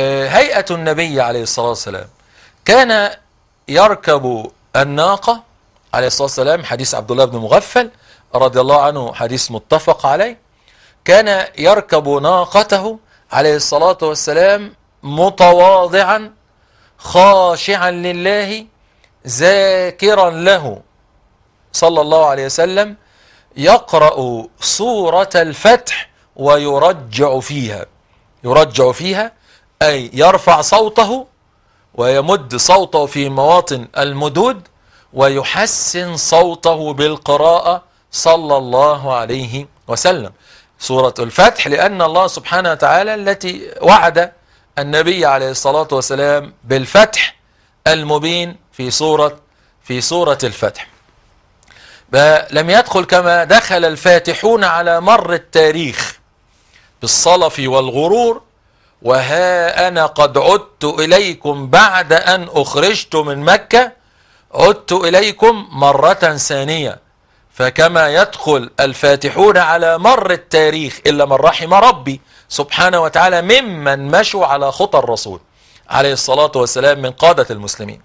آه، هيئة النبي عليه الصلاة والسلام كان يركب الناقة عليه الصلاة والسلام حديث عبد الله بن مغفل رضي الله عنه حديث متفق عليه كان يركب ناقته عليه الصلاة والسلام متواضعا خاشعا لله ذاكرا له صلى الله عليه وسلم يقرأ سورة الفتح ويرجع فيها يرجع فيها أي يرفع صوته ويمد صوته في مواطن المدود ويحسن صوته بالقراءة صلى الله عليه وسلم سورة الفتح لأن الله سبحانه وتعالى التي وعد النبي عليه الصلاة والسلام بالفتح المبين في سورة في سورة الفتح لم يدخل كما دخل الفاتحون على مر التاريخ بالصلف والغرور وها أنا قد عدت إليكم بعد أن أخرجت من مكة عدت إليكم مرة ثانية فكما يدخل الفاتحون على مر التاريخ إلا من رحم ربي سبحانه وتعالى ممن مشوا على خطى الرسول عليه الصلاة والسلام من قادة المسلمين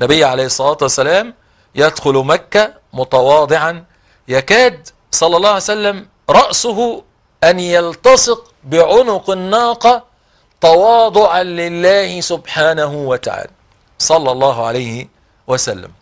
نبي عليه الصلاة والسلام يدخل مكة متواضعا يكاد صلى الله عليه وسلم رأسه أن يلتصق بعنق الناقة تواضعا لله سبحانه وتعالى صلى الله عليه وسلم